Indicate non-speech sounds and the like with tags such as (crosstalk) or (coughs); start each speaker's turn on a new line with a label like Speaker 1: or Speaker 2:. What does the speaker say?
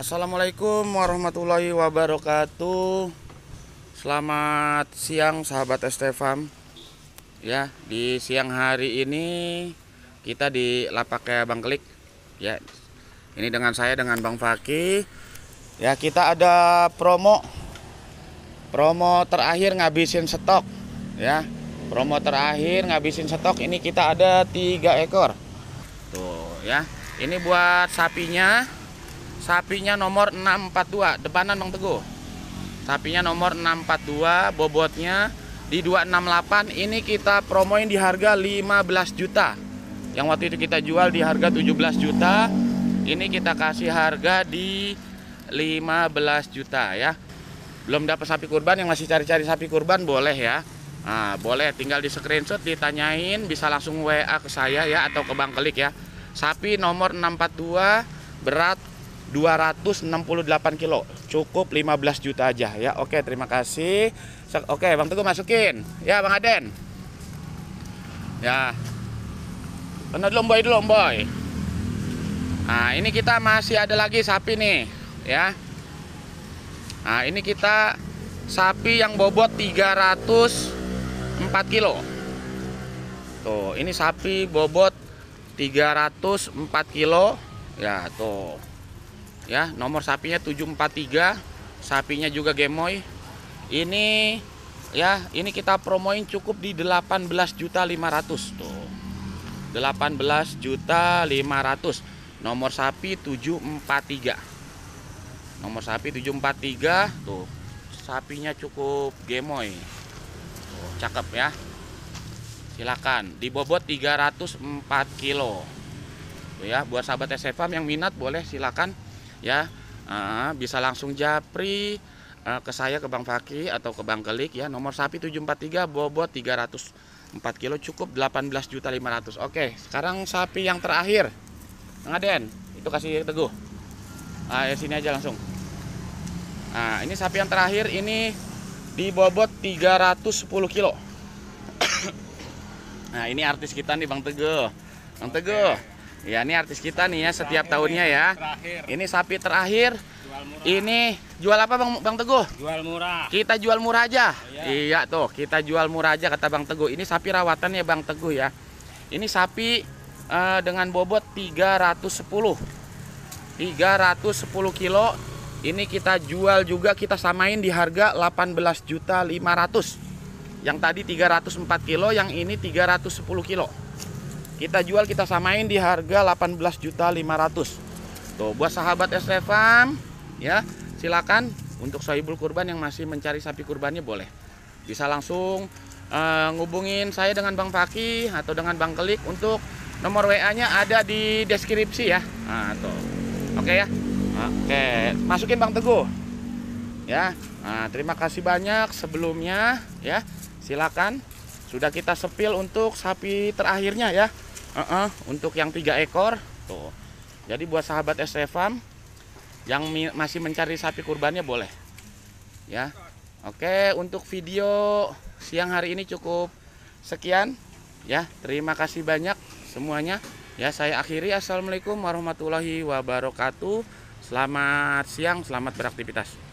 Speaker 1: Assalamualaikum warahmatullahi wabarakatuh. Selamat siang sahabat Estefam. Ya, di siang hari ini kita di lapak Bang Klik. Ya. Ini dengan saya dengan Bang Faki. Ya, kita ada promo promo terakhir ngabisin stok ya. Promo terakhir ngabisin stok ini kita ada tiga ekor. Tuh, ya. Ini buat sapinya Sapinya nomor 642, depanan Bang Teguh. Sapinya nomor 642, bobotnya di 268. Ini kita promoin di harga 15 juta. Yang waktu itu kita jual di harga 17 juta. Ini kita kasih harga di 15 juta ya. Belum dapat sapi kurban yang masih cari-cari sapi kurban boleh ya. Nah, boleh tinggal di screenshot ditanyain bisa langsung WA ke saya ya atau ke Bang Kelik ya. Sapi nomor 642 berat 268 kilo cukup 15 juta aja ya oke terima kasih oke Bang tunggu masukin ya Bang Aden ya kena dulu boy dulu boy nah ini kita masih ada lagi sapi nih ya nah ini kita sapi yang bobot 304 kilo tuh ini sapi bobot 304 kilo ya tuh ya nomor sapinya 743 sapinya juga gemoy ini ya ini kita promoin cukup di 18 juta 500 tuh 18 juta 500 nomor sapi 743 nomor sapi 743 tuh sapinya cukup gemoy tuh, cakep ya silakan dibobot 304 kilo tuh ya buat sahabat SFM yang minat boleh silakan ya uh, bisa langsung japri uh, ke saya ke Bang Faki atau ke Bang Kelik ya nomor sapi 743 bobot 304 kilo cukup 18.500 Oke sekarang sapi yang terakhir Ngaden itu kasih teguh ah, ya sini aja langsung Nah ini sapi yang terakhir ini di bobot 310 kilo (coughs) Nah ini artis kita nih Bang Teguh Bang Teguh Ya ini artis kita nih ya setiap tahunnya ya. Terakhir. Ini sapi terakhir. Jual murah. Ini jual apa Bang Bang Teguh? Jual murah. Kita jual murah aja. Oh, iya. iya tuh, kita jual murah aja kata Bang Teguh. Ini sapi rawatan ya Bang Teguh ya. Ini sapi uh, dengan bobot 310. 310 kilo. Ini kita jual juga kita samain di harga 18 juta 500. Yang tadi 304 kilo, yang ini 310 kilo. Kita jual kita samain di harga 18.500. Tuh, buat sahabat ST ya, silakan untuk sohibul kurban yang masih mencari sapi kurbannya boleh. Bisa langsung uh, ngubungin saya dengan Bang Faki atau dengan Bang Kelik untuk nomor WA-nya ada di deskripsi ya. Nah, tuh. Oke ya. Oke, masukin Bang Teguh. Ya. Nah, terima kasih banyak sebelumnya ya. Silakan sudah kita sepil untuk sapi terakhirnya ya uh -uh, untuk yang tiga ekor tuh jadi buat sahabat Estefan yang masih mencari sapi kurbannya boleh ya Oke untuk video siang hari ini cukup sekian ya terima kasih banyak semuanya ya saya akhiri Assalamualaikum warahmatullahi wabarakatuh Selamat siang selamat beraktivitas